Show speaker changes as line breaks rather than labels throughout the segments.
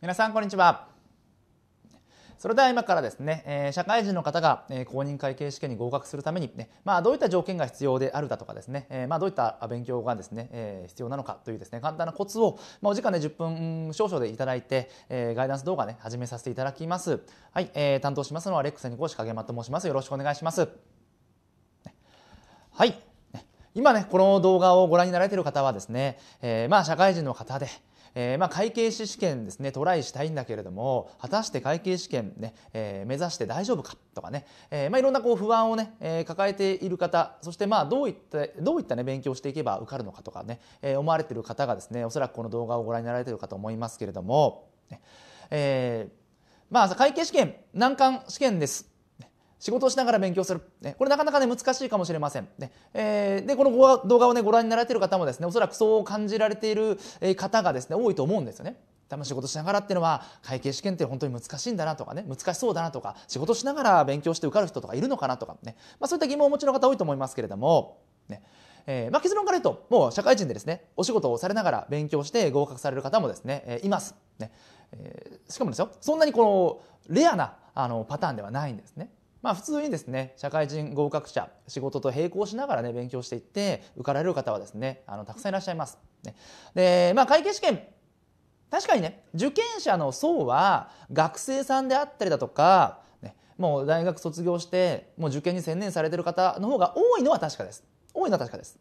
皆さんこんにちはそれでは今からですね、え社会人の方が、え公認会計試験に合格するためにね、まあ、どういった条件が必要であるだとかですね、えまあ、どういった勉強がですね、え必要なのかというですね簡単なコツを、まあ、お時間で、ね、10分少々でいただいて、えガイダンス動画ね始めさせていただきます。はい、えー、担当しますのはレックスに講師影山と申します。よろしくお願いします。はい。今ね、この動画をご覧になられている方はですね、えー、まあ社会人の方で、えー、まあ、会計士試験ですねトライしたいんだけれども果たして会計試験ね、えー、目指して大丈夫かとかね、えー、まあ、いろんなこう不安をね、え抱えている方そしてまあどういったどういったね勉強していけば受かるのかとかね、え思われている方がですねおそらくこの動画をご覧になられているかと思いますけれども、ね、えまあ、会計試験難関試験です。仕事をしながら勉強する、ね、これなかなかね難しいかもしれません、ねえー、でこの動画をねご覧になられている方もですねおそらくそう感じられている方がですね多いと思うんですよね多分仕事しながらっていうのは会計試験って本当に難しいんだなとかね難しそうだなとか仕事しながら勉強して受かる人とかいるのかなとかね、まあ、そういった疑問をお持ちの方多いと思いますけれども、ねえー、まあ、結論から言うともう社会人でですねお仕事をされながら勉強して合格される方もですね、えー、います、ねえー、しかもですよそんなにこのレアなあのパターンではないんですね。まあ、普通にですね社会人合格者仕事と並行しながらね勉強していって受かられる方はですねあのたくさんいらっしゃいます。ね、で、まあ、会計試験確かにね受験者の層は学生さんであったりだとか、ね、もう大学卒業してもう受験に専念されてる方の方が多いのは確かです。多いのは確かです。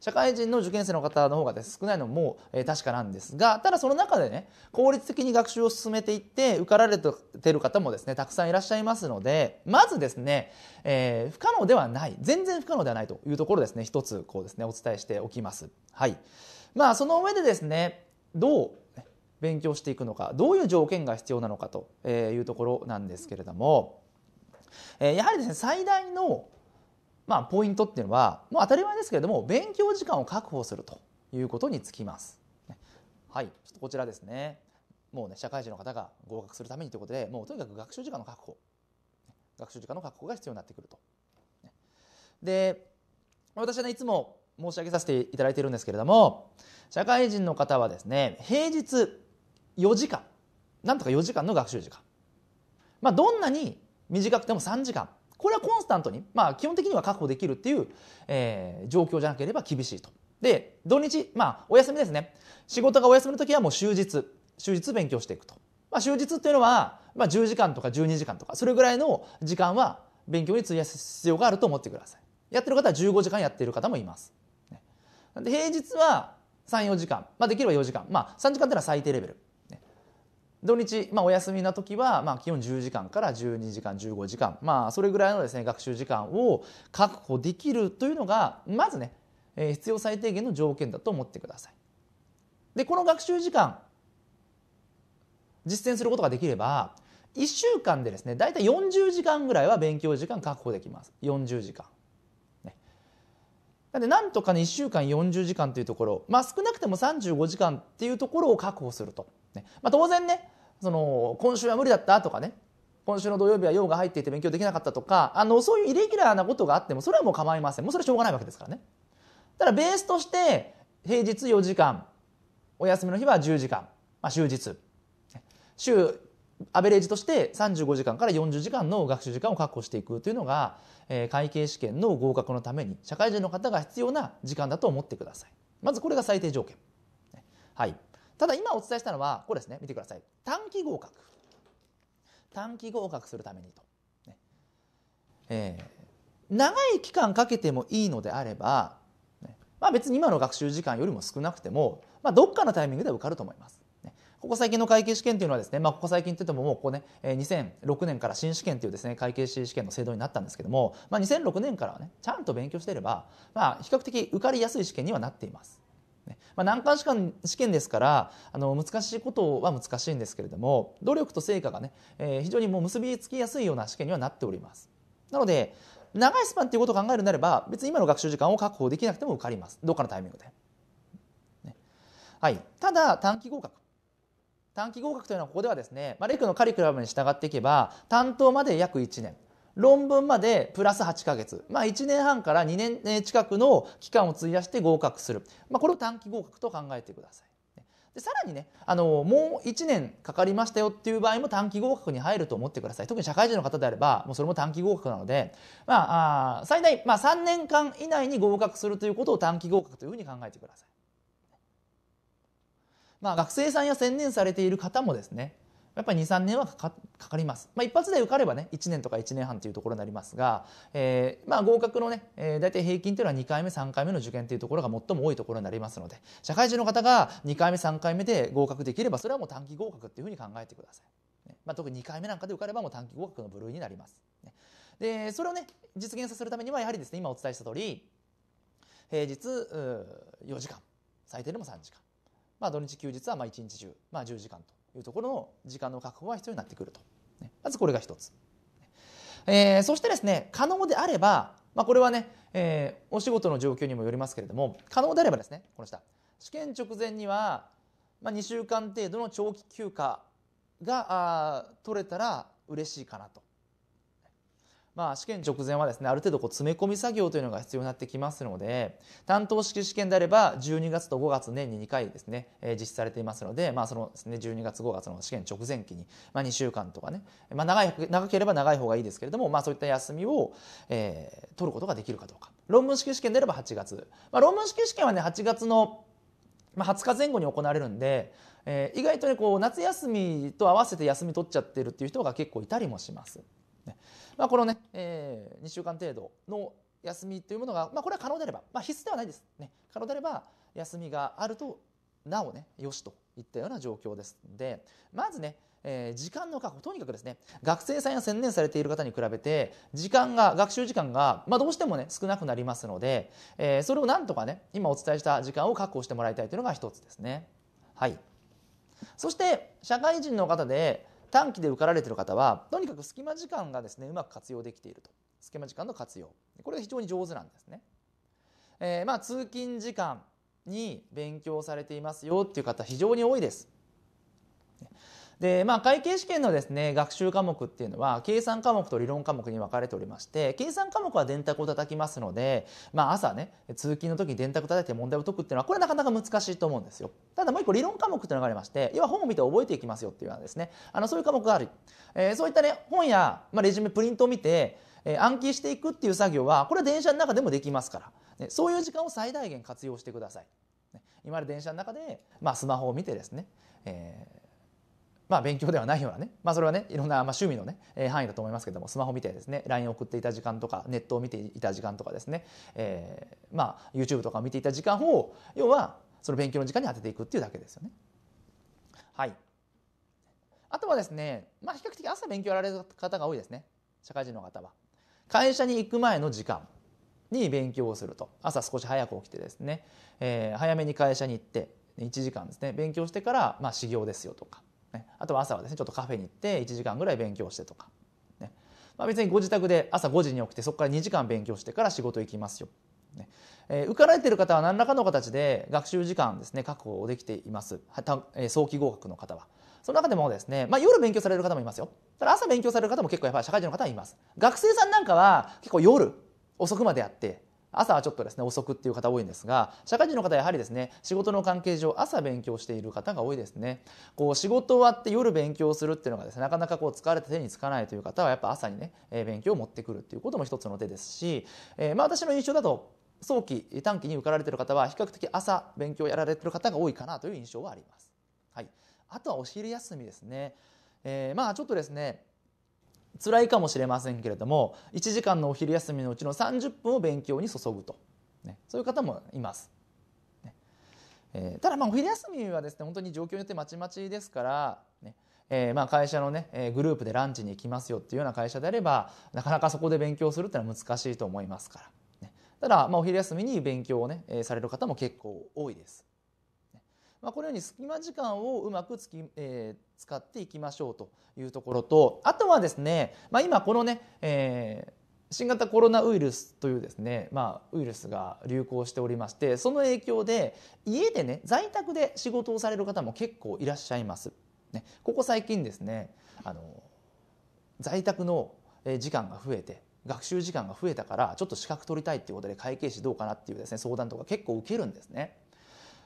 社会人の受験生の方の方が、少ないのも、確かなんですがただその中でね効率的に学習を進めていって受かられてる方もですねたくさんいらっしゃいますのでまずですね、えー、不可能ではない全然不可能ではないというところですね一つこうですねお伝えしておきます。はいまあ、その上でですねどう勉強していくのかどういう条件が必要なのかというところなんですけれどもやはりですね最大のまあ、ポイントっていうのはもう当たり前ですけれども勉強時間を確保するということにつきます。はい、ちょっとこちらですね。もうね社会人の方が合格するためにということでもうとにかく学習時間の確保学習時間の確保が必要になってくると。で私はねいつも申し上げさせていただいているんですけれども社会人の方はですね平日4時間なんとか4時間の学習時間、まあ、どんなに短くても3時間これはコンスタントに、まあ、基本的には確保できるっていう、えー、状況じゃなければ厳しいと。で、土日、まあ、お休みですね。仕事がお休みの時はもう終日、終日勉強していくと。まあ、終日っていうのは、まあ、10時間とか12時間とか、それぐらいの時間は勉強に費やす必要があると思ってください。やってる方は15時間やっている方もいます。で平日は3、4時間、まあ、できれば4時間、まあ、3時間っていうのは最低レベル。土日、まあ、お休みの時は、まあ、基本10時間から12時間15時間、まあ、それぐらいのですね学習時間を確保できるというのがまずね、えー、必要最低限の条件だと思ってください。でこの学習時間実践することができれば1週間でですね大体40時間ぐらいは勉強時間確保できます40時間。なで、なんとかね、1週間40時間というところ、まあ、少なくても35時間っていうところを確保すると。ねまあ、当然ね、その、今週は無理だったとかね、今週の土曜日は用が入っていて勉強できなかったとか、あの、そういうイレギュラーなことがあっても、それはもう構いません。もうそれはしょうがないわけですからね。ただ、ベースとして、平日4時間、お休みの日は10時間、まあ、終日。週アベレージとして35時間から40時間の学習時間を確保していくというのが、えー、会計試験の合格のために社会人の方が必要な時間だと思ってください。まずこれが最低条件。はい。ただ今お伝えしたのは、これですね。見てください。短期合格。短期合格するためにと。ねえー、長い期間かけてもいいのであれば、ね、まあ別に今の学習時間よりも少なくても、まあどっかのタイミングで受かると思います。ここ最近の会計試験というのはですね、まあ、ここ最近といってももうここね、2006年から新試験というですね、会計士試験の制度になったんですけども、まあ、2006年からはね、ちゃんと勉強していれば、まあ、比較的受かりやすい試験にはなっています。まあ、難関試験試験ですからあの難しいことは難しいんですけれども努力と成果がね、えー、非常にもう結びつきやすいような試験にはなっておりますなので長いスパンということを考えるならば別に今の学習時間を確保できなくても受かりますどっかのタイミングで、ね、はい、ただ短期合格短期合格というのはここではですね、まあ、レクのカリキュラムに従っていけば担当まで約1年論文までプラス8ヶ月、まあ、1年半から2年近くの期間を費やして合格する、まあ、これを短期合格と考えてください。でさらにねあのもう1年かかりましたよっていう場合も短期合格に入ると思ってください特に社会人の方であればもうそれも短期合格なので、まあ、あ最大、まあ、3年間以内に合格するということを短期合格というふうに考えてください。まあ、学生さんや専念されている方もですねやっぱり23年はかかります、まあ、一発で受かればね1年とか1年半というところになりますが、えーまあ、合格のね、えー、大体平均というのは2回目3回目の受験というところが最も多いところになりますので社会人の方が2回目3回目で合格できればそれはもう短期合格っていうふうに考えてください、ねまあ、特に2回目なんかで受かればもう短期合格の部類になります、ね、でそれをね実現させるためにはやはりですね今お伝えした通り平日4時間最低でも3時間まあ、土日休日はまあ1日中、まあ、10時間というところの時間の確保が必要になってくると、ね、まずこれが一つ、えー、そしてですね可能であれば、まあ、これはね、えー、お仕事の状況にもよりますけれども可能であればですねこの下試験直前には、まあ、2週間程度の長期休暇があ取れたら嬉しいかなとまあ、試験直前はですねある程度こう詰め込み作業というのが必要になってきますので担当式試験であれば12月と5月年に2回ですね、え実施されていますので、まあ、そのですね12月5月の試験直前期に、まあ、2週間とかね、まあ、長い長ければ長い方がいいですけれども、まあ、そういった休みを、えー、取ることができるかどうか論文式試験であれば8月、まあ、論文式試験はね8月のまあ、20日前後に行われるんで、えー、意外とねこう夏休みと合わせて休み取っちゃってるっていう人が結構いたりもします。ねまあ、このね、えー、2週間程度の休みというものが、まあ、これは可能であれば、まあ、必須ではないです、ね、可能であれば休みがあるとなおねよしといったような状況ですのでまずねえー、時間の確保とにかくですね学生さんや専念されている方に比べて時間が学習時間が、まあ、どうしてもね少なくなりますので、えー、それをなんとかね今お伝えした時間を確保してもらいたいというのが一つですね。はい、そして社会人の方で短期で受かられてる方はとにかく隙間時間がですねうまく活用できていると隙間時間の活用これが非常に上手なんですね。えー、まあ通勤時間に勉強されていますよっていう方非常に多いです。で、まあ、会計試験のですね、学習科目っていうのは、計算科目と理論科目に分かれておりまして、計算科目は電卓を叩きますので、まあ、朝ね、通勤の時に電卓叩いて問題を解くっていうのは、これなかなか難しいと思うんですよ。ただもう一個理論科目っていうのがありまして、要は本を見て覚えていきますよっていうようなですね、あの、そういう科目がある。えー、そういったね、本や、まあ、レジュメ、プリントを見て、えー、暗記していくっていう作業は、これは電車の中でもできますから、ね、そういう時間を最大限活用してください。ね、今まで電車の中で、まあ、スマホを見てですね、えーまあ、勉強ではないようなね、まあ、それはねいろんな、まあ、趣味のね、範囲だと思いますけどもスマホ見てですね LINE 送っていた時間とかネットを見ていた時間とかですね、えーまあ、YouTube とかを見ていた時間を要はその勉強の時間に当てていくっていうだけですよね。はいあとはですね、まあ、比較的朝勉強やられる方が多いですね社会人の方は。会社に行く前の時間に勉強をすると朝少し早く起きてですね、えー、早めに会社に行って1時間ですね勉強してから、まあ、始業ですよとかね、あとは朝はですねちょっとカフェに行って1時間ぐらい勉強してとか、ねまあ、別にご自宅で朝5時に起きてそこから2時間勉強してから仕事行きますよ、ねえー、受かられてる方は何らかの形で学習時間ですね確保できています早期合格の方は。その中でもですね、まあ、夜勉強される方もいますよただ朝勉強される方も結構やっぱり社会人の方はいます学生さんなんかは結構夜遅くまでやって朝はちょっとですね遅くっていう方多いんですが社会人の方はやはりですね仕事の関係上朝勉強している方が多いですねこう仕事終わって夜勉強するっていうのがですねなかなかこう疲れて手につかないという方はやっぱ朝にね勉強を持ってくるっていうことも一つの手ですし、えー、まあ私の印象だと早期短期に受かられてる方は比較的朝勉強やられてる方が多いかなという印象はあります。はい、あとはお昼休みですね、えー、まあちょっとですね辛いかもしれませんけれども1時間のお昼休みのうちの30分を勉強に注ぐと、ね、そういう方もいます。ねえー、ただまあお昼休みはですね本当に状況によってまちまちですから、ねえー、まあ会社のね、えー、グループでランチに行きますよっていうような会社であればなかなかそこで勉強するっていうのは難しいと思いますから、ね、ただまあお昼休みに勉強をね、えー、される方も結構多いです。まあ、このように隙間時間をうまくつき、えー、使っていきましょうというところとあとはですね、まあ、今このね、えー新型コロナウイルスというですね、まあ、ウイルスが流行しておりましてその影響で家でね在宅で仕事をされる方も結構いらっしゃいます。ね、ここ最近ですねあの在宅の時間が増えて学習時間が増えたからちょっと資格取りたいっていうことで会計士どうかなっていうですね相談とか結構受けるんですね。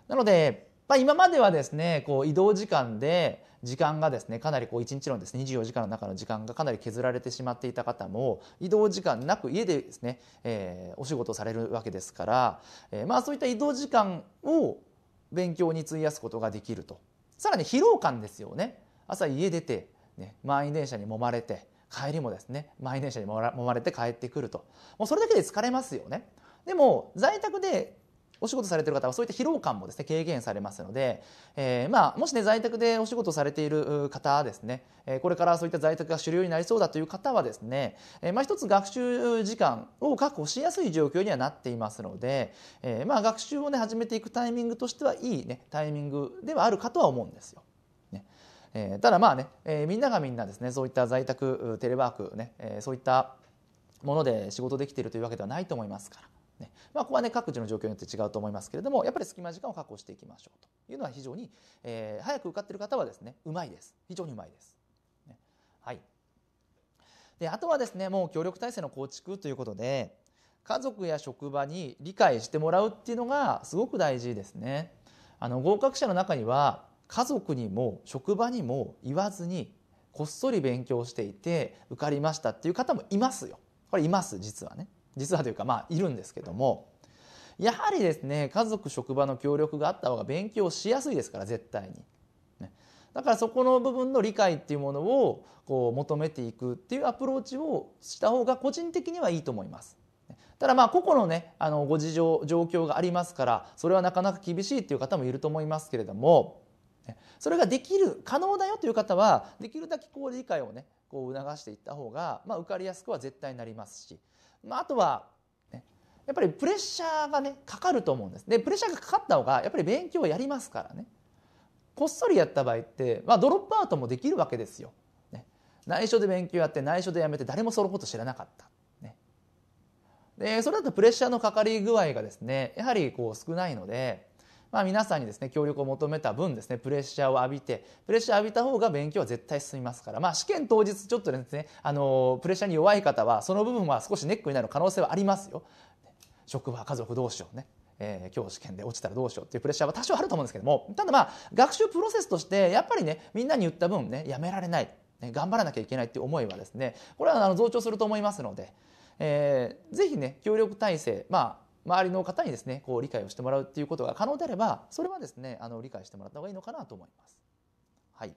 なのでまあ、今まではですねこう移動時間で時間がですねかなりこう1日のですね24時間の中の時間がかなり削られてしまっていた方も移動時間なく家でですね、えー、お仕事をされるわけですから、えー、まあそういった移動時間を勉強に費やすことができるとさらに疲労感ですよね朝家出て、ね、満員電車に揉まれて帰りもですね満員電車に揉まれて帰ってくるともうそれだけで疲れますよねでも在宅でお仕事されてる方はそういった疲労感もですね軽減されますので、えー、まあ、もしね在宅でお仕事されている方ですね、えこれからそういった在宅が主流になりそうだという方はですね、えまあ、一つ学習時間を確保しやすい状況にはなっていますので、えまあ、学習をね始めていくタイミングとしてはいいねタイミングではあるかとは思うんですよ。ねえー、ただまあね、えー、みんながみんなですねそういった在宅テレワークね、えー、そういったもので仕事できているというわけではないと思いますから。ねまあ、ここはね各自の状況によって違うと思いますけれどもやっぱり隙間時間を確保していきましょうというのは非常に、えー、早く受かっている方はですねうまいです非常にうまいです。ね、はいであとはですねもう協力体制の構築ということで家族や職場に理解してもらうっていうのがすごく大事ですね。あの合格者の中には家族にも職場にも言わずにこっそり勉強していて受かりましたっていう方もいますよ。これいます実はね。実はというかまあいるんですけどもやはりですね家族職場の協力があった方が勉強しやすいですから絶対に、ね、だからそこの部分の理解っていうものをこう求めていくっていうアプローチをした方が個人的にはいいと思います。ただまあ個々のねあのご事情状況がありますからそれはなかなか厳しいっていう方もいると思いますけれどもそれができる可能だよという方はできるだけこう理解をねこう促していった方が、まあ、受かりやすくは絶対になりますしまあ、あとは、ね、やっぱりプレッシャーがねかかると思うんですでプレッシャーがかかった方がやっぱり勉強をやりますからねこっそりやった場合って、まあ、ドロップアウトもできるわけですよ、ね、内緒で勉強やって内緒でやめて誰もそのこと知らなかった、ね、でそれだとプレッシャーのかかり具合がですねやはりこう少ないのでまあ、皆さんにですね協力を求めた分ですねプレッシャーを浴びてプレッシャー浴びた方が勉強は絶対進みますから、まあ、試験当日ちょっとですねあのプレッシャーに弱い方はその部分は少しネックになる可能性はありますよ。職場家族どうしようねえー、今日試験で落ちたらどうしようっていうプレッシャーは多少あると思うんですけどもただまあ学習プロセスとしてやっぱりねみんなに言った分ねやめられない、ね、頑張らなきゃいけないっていう思いはですねこれはあの増長すると思いますので、えー、ぜひね協力体制まあ周りの方にですねこう理解をしてもらうっていうことが可能であればそれはですねあの理解してもらった方がいいのかなと思います。はい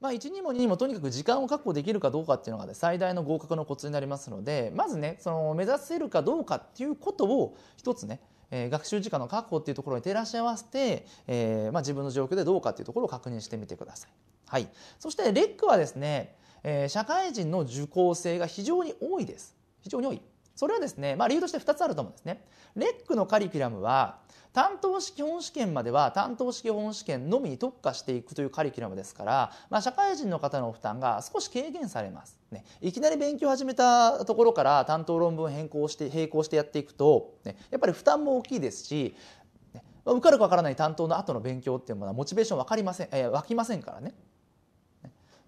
まあ、1にも2にもとにかく時間を確保できるかどうかっていうのが、ね、最大の合格のコツになりますのでまずねその目指せるかどうかっていうことを一つねえ学習時間の確保っていうところに照らし合わせて、えー、まあ、自分の状況でどうかっていうところを確認してみてください。はい、そしてレックはですね、えー、社会人の受講生が非常に多いです。非常に多い。それはですね、まあ、理由として2つあると思うんですね。レックのカリキュラムは担当式本試験までは担当式本試験のみに特化していくというカリキュラムですから、まあ、社会人の方の負担が少し軽減されます。ね、いきなり勉強始めたところから担当論文を変更して並行してやっていくと、ね、やっぱり負担も大きいですし受かるか分からない担当の後の勉強っていうものはモチベーション分かりません、えー、湧きませんからね。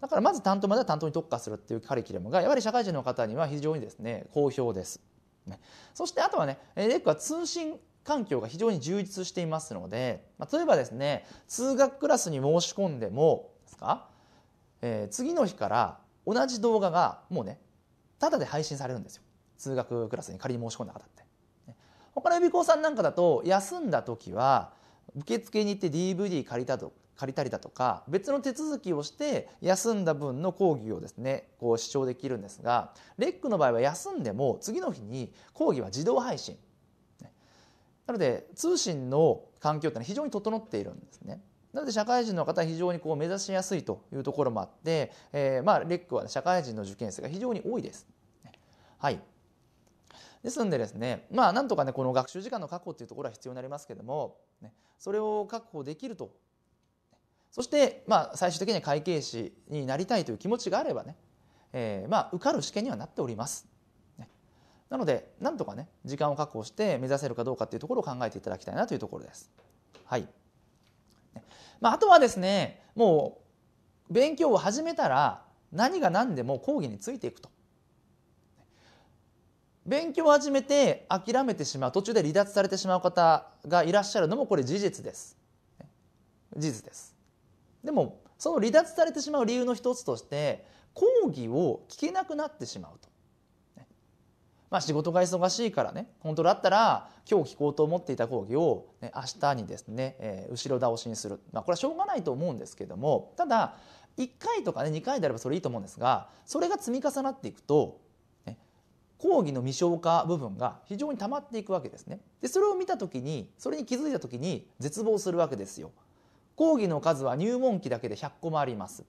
だからまず担当までは担当に特化するっていうカリキュラムがやはり社会人の方には非常にですね好評です。ね、そしてあとはねレックは通信環境が非常に充実していますので、まあ、例えばですね通学クラスに申し込んでもですか、えー、次の日から同じ動画がもうねタダで配信されるんですよ通学クラスに仮に申し込んだ方って。他の予備校さんなんかだと休んだ時は受付に行って DVD 借りたと借りたりだとか別の手続きをして休んだ分の講義をですねこう視聴できるんですがレックの場合は休んでも次の日に講義は自動配信なので通信の環境ってのは非常に整っているんですね。なので社会人の方は非常にこう目指しやすいというところもあって、えー、まあレックは社会人の受験生が非常に多いです。はい、ですんでですねまあなんとかねこの学習時間の確保っていうところは必要になりますけれども、ね、それを確保できるとそして、まあ、最終的には会計士になりたいという気持ちがあればね、えー、まあ、受かる試験にはなっております。なので、なんとかね、時間を確保して目指せるかどうかっていうところを考えていただきたいなというところです。はい。まあ、あとはですね、もう、勉強を始めたら、何が何でも講義についていくと。勉強を始めて諦めてしまう途中で離脱されてしまう方がいらっしゃるのもこれ事実です事実ですでもその離脱されてしまう理由の一つとして講義を聞けなくなってしまうと。まあ、仕事が忙しいからね本当だったら今日聞こうと思っていた講義を、ね、明日にですね、えー、後ろ倒しにする、まあ、これはしょうがないと思うんですけどもただ1回とか、ね、2回であればそれいいと思うんですがそれが積み重なっていくと、ね、講義の未消化部分が非常に溜まっていくわけですね。でそれを見た時にそれに気づいた時に絶望するわけですよ。講義の数は入門期だけで100個もあります。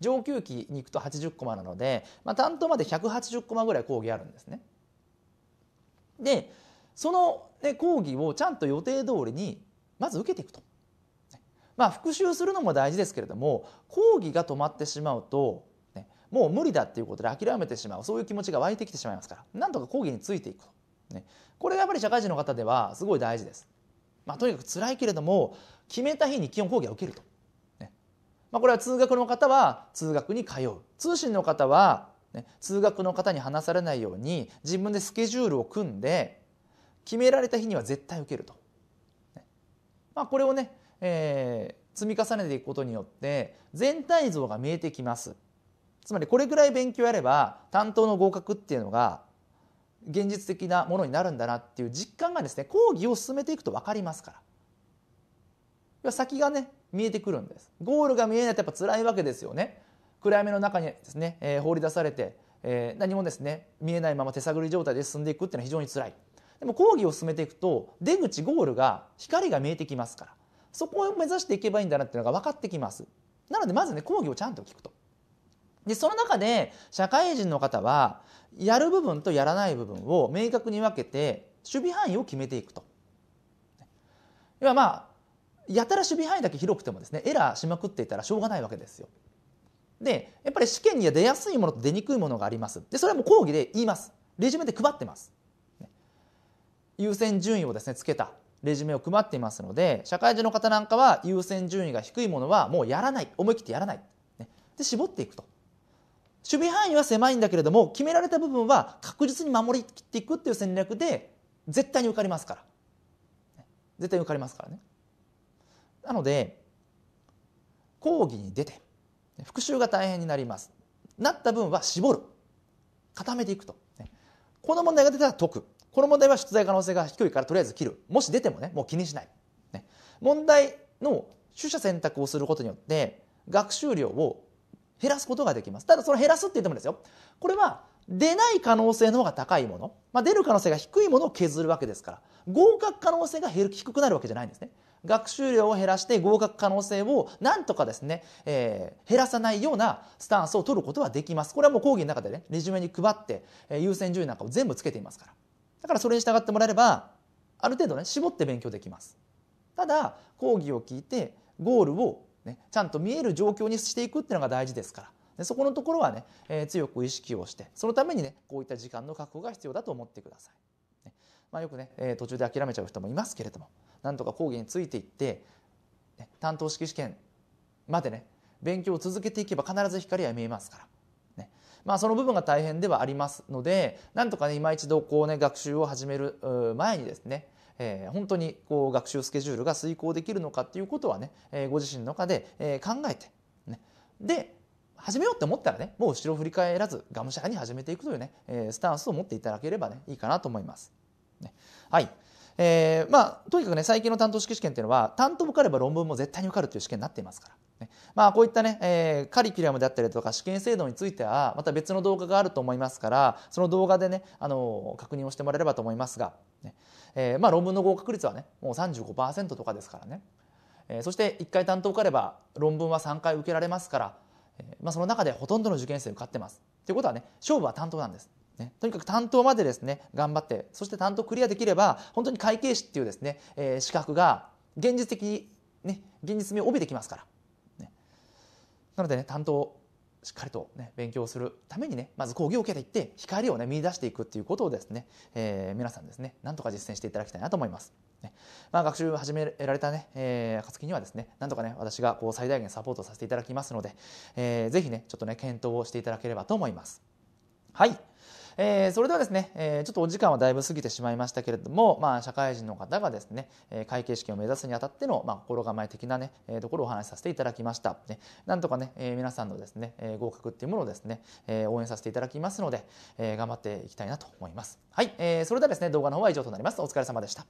上級期に行くと80コマなので、まあ、担当まで180コマぐらい講義あるんですね。でその、ね、講義をちゃんと予定通りにまず受けていくと。まあ、復習するのも大事ですけれども講義が止まってしまうと、ね、もう無理だっていうことで諦めてしまうそういう気持ちが湧いてきてしまいますからなんとか講義についていくと、ね、これがやっぱり社会人の方ではすごい大事です。まあ、とにかく辛いけれども決めた日に基本講義は受けると、ねまあ、これは通学の方は通学に通う通信の方は、ね、通学の方に話されないように自分でスケジュールを組んで決められた日には絶対受けると、ね、まあ、これをね、えー、積み重ねていくことによって全体像が見えてきますつまりこれぐらい勉強やれば担当の合格っていうのが現実的なものになるんだなっていう実感がですね講義を進めていくと分かりますから先がね見えてくるんですゴールが見えないとやっぱ辛いわけですよね暗闇の中にですね、えー、放り出されて、えー、何もですね見えないまま手探り状態で進んでいくっていうのは非常に辛いでも講義を進めていくと出口ゴールが光が見えてきますからそこを目指していけばいいんだなっていうのが分かってきますなのでまずね講義をちゃんと聞くとでその中で社会人の方はやる部分とやらない部分を明確に分けて守備範囲を決めていくと。要はまあやたら守備範囲だけ広くてもですねエラーしまくっていたらしょうがないわけですよ。でやっぱり試験には出やすいものと出にくいものがありますでそれはもう講義で言いますレジュメで配ってます、ね、優先順位をですねつけたレジュメを配っていますので社会人の方なんかは優先順位が低いものはもうやらない思い切ってやらない、ね、で絞っていくと守備範囲は狭いんだけれども決められた部分は確実に守りきっていくっていう戦略で絶対に受かりますから絶対に受かりますからねなので講義に出て復習が大変になりますなった分は絞る固めていくとこの問題が出たら解くこの問題は出題可能性が低いからとりあえず切るもし出てもねもう気にしない、問題の取捨選択をすることによって学習量を減らすことができます。ただその減らすって言ってもですよ。これは出ない可能性の方が高いもの、まあ、出る可能性が低いものを削るわけですから合格可能性が減る低くなるわけじゃないんですね。学習量を減らして合格可能性をなんとかですね、えー、減らさないようなスタンスを取ることはできます。これはもう講義の中でねレジュメに配って、えー、優先順位なんかを全部つけていますからだからそれに従ってもらえればある程度ね絞って勉強できます。ただ講義を聞いてゴールをね、ちゃんと見える状況にしていくっていうのが大事ですから。でそこのところはね、えー、強く意識をしてそのためにねこういった時間の確保が必要だと思ってください。ねまあ、よくね、えー、途中で諦めちゃう人もいますけれどもなんとか講義についていって、ね、担当式試験までね勉強を続けていけば必ず光は見えますから。ね、まあ、その部分が大変ではありますのでなんとかね今一度こうね学習を始める前にですねえー、本当にこう学習スケジュールが遂行できるのかっていうことはね、えー、ご自身の中で、えー、考えて、ね、で始めようって思ったらねもう後ろ振り返らずがむしゃらに始めていくというね、えー、スタンスを持っていただければねいいかなと思います。ね、はいえー、まあ、とにかくね最近の担当式試験っていうのは担当も受かれば論文も絶対に受かるという試験になっていますから、ねまあ、こういったね、えー、カリキュラムであったりとか試験制度についてはまた別の動画があると思いますからその動画でね、あのー、確認をしてもらえればと思いますが、ねえーまあ、論文の合格率はねもう35%とかですからね、えー、そして1回担当受かれば論文は3回受けられますから、えーまあ、その中でほとんどの受験生受かってますということはね勝負は担当なんです。ね、とにかく担当までですね頑張ってそして担当クリアできれば本当に会計士っていうですね、えー、資格が現実的ね現実味を帯びてきますから、ね、なのでね担当をしっかりと、ね、勉強するためにねまず講義を受けていって光をね見出していくっていうことをですね、えー、皆さんですねなんとか実践していただきたいなと思います。ねまあ、学習始められたね、えー、暁にはですねなんとかね私がこう最大限サポートさせていただきますので、えー、ぜひねちょっとね検討をしていただければと思います。はいえー、それではですね、えちょっとお時間はだいぶ過ぎてしまいましたけれども、まあ、社会人の方がですね、え会計試験を目指すにあたっての、まあ、心構え的なね、えところをお話しさせていただきました。ね、なんとかね、え皆さんのですね、え合格っていうものをですね、え応援させていただきますので、え頑張っていきたいなと思います。はい、えそれではですね、動画の方は以上となります。お疲れ様でした。